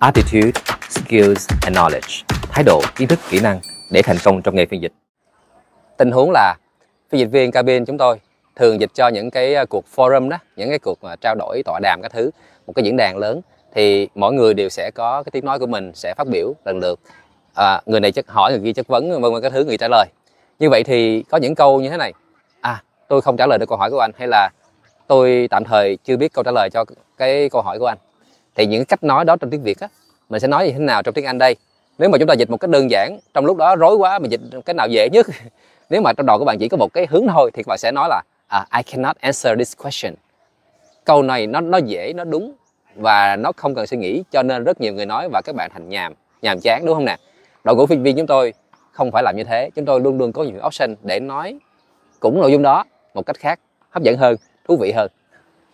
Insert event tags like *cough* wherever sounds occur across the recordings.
attitude, skills and knowledge, thái độ, kiến thức, kỹ năng để thành công trong nghề phiên dịch. Tình huống là phiên dịch viên cabin chúng tôi thường dịch cho những cái à, cuộc forum đó, những cái cuộc trao đổi tọa đàm các thứ, một cái diễn đàn lớn thì mỗi người đều sẽ có cái tiếng nói của mình sẽ phát biểu lần lượt. À, người này chất hỏi người kia chất vấn vân vân các thứ người trả lời. Như vậy thì có những câu như thế này. À, tôi không trả lời được câu hỏi của anh hay là tôi tạm thời chưa biết câu trả lời cho cái câu hỏi của anh thì những cách nói đó trong tiếng việt á mình sẽ nói như thế nào trong tiếng anh đây nếu mà chúng ta dịch một cách đơn giản trong lúc đó rối quá mình dịch cái nào dễ nhất *laughs* nếu mà trong đầu các bạn chỉ có một cái hướng thôi thì các bạn sẽ nói là à, I cannot answer this question câu này nó nó dễ nó đúng và nó không cần suy nghĩ cho nên rất nhiều người nói và các bạn thành nhàm nhàm chán đúng không nè đội ngũ phiên viên chúng tôi không phải làm như thế chúng tôi luôn luôn có nhiều option để nói cũng nội dung đó một cách khác hấp dẫn hơn thú vị hơn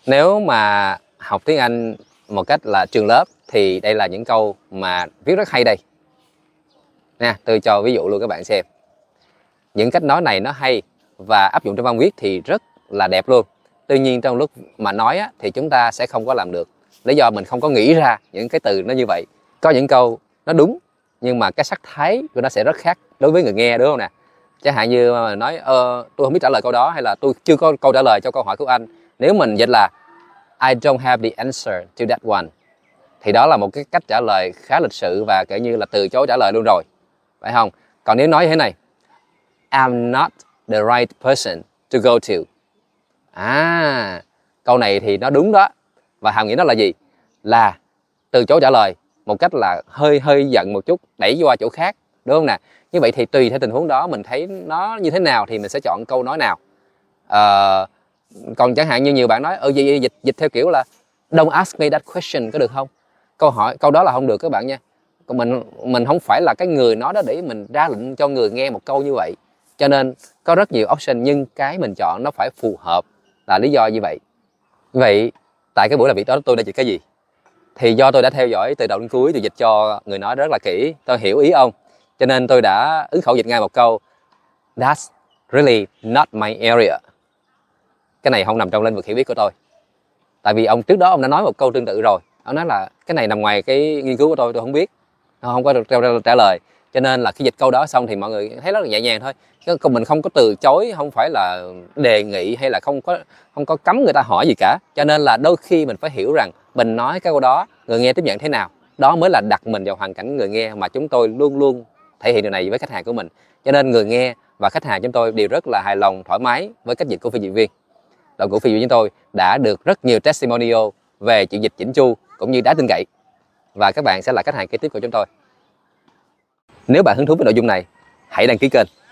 nếu mà học tiếng anh một cách là trường lớp thì đây là những câu mà viết rất hay đây nè tôi cho ví dụ luôn các bạn xem những cách nói này nó hay và áp dụng trong văn viết thì rất là đẹp luôn tuy nhiên trong lúc mà nói á, thì chúng ta sẽ không có làm được lý do mình không có nghĩ ra những cái từ nó như vậy có những câu nó đúng nhưng mà cái sắc thái của nó sẽ rất khác đối với người nghe đúng không nè chẳng hạn như nói ờ, tôi không biết trả lời câu đó hay là tôi chưa có câu trả lời cho câu hỏi của anh nếu mình dịch là I don't have the answer to that one thì đó là một cái cách trả lời khá lịch sự và kiểu như là từ chối trả lời luôn rồi phải không còn nếu nói như thế này I'm not the right person to go to à câu này thì nó đúng đó và hàm nghĩa nó là gì là từ chối trả lời một cách là hơi hơi giận một chút đẩy qua chỗ khác đúng không nè như vậy thì tùy theo tình huống đó mình thấy nó như thế nào thì mình sẽ chọn câu nói nào uh, còn chẳng hạn như nhiều bạn nói ừ dịch, dịch dịch theo kiểu là don't ask me that question có được không câu hỏi câu đó là không được các bạn nha còn mình mình không phải là cái người nói đó để mình ra lệnh cho người nghe một câu như vậy cho nên có rất nhiều option nhưng cái mình chọn nó phải phù hợp là lý do như vậy vậy tại cái buổi làm việc đó tôi đã dịch cái gì thì do tôi đã theo dõi từ đầu đến cuối tôi dịch cho người nói rất là kỹ tôi hiểu ý ông cho nên tôi đã ứng khẩu dịch ngay một câu that's really not my area cái này không nằm trong lĩnh vực hiểu biết của tôi tại vì ông trước đó ông đã nói một câu tương tự rồi ông nói là cái này nằm ngoài cái nghiên cứu của tôi tôi không biết nó không có được trả lời cho nên là khi dịch câu đó xong thì mọi người thấy rất là nhẹ nhàng thôi chứ mình không có từ chối không phải là đề nghị hay là không có không có cấm người ta hỏi gì cả cho nên là đôi khi mình phải hiểu rằng mình nói cái câu đó người nghe tiếp nhận thế nào đó mới là đặt mình vào hoàn cảnh người nghe mà chúng tôi luôn luôn thể hiện điều này với khách hàng của mình cho nên người nghe và khách hàng chúng tôi đều rất là hài lòng thoải mái với cách dịch của phiên dịch viên đội ngũ phi vụ chúng tôi đã được rất nhiều testimonial về chuyển dịch chỉnh chu cũng như đá tin cậy và các bạn sẽ là khách hàng kế tiếp của chúng tôi nếu bạn hứng thú với nội dung này hãy đăng ký kênh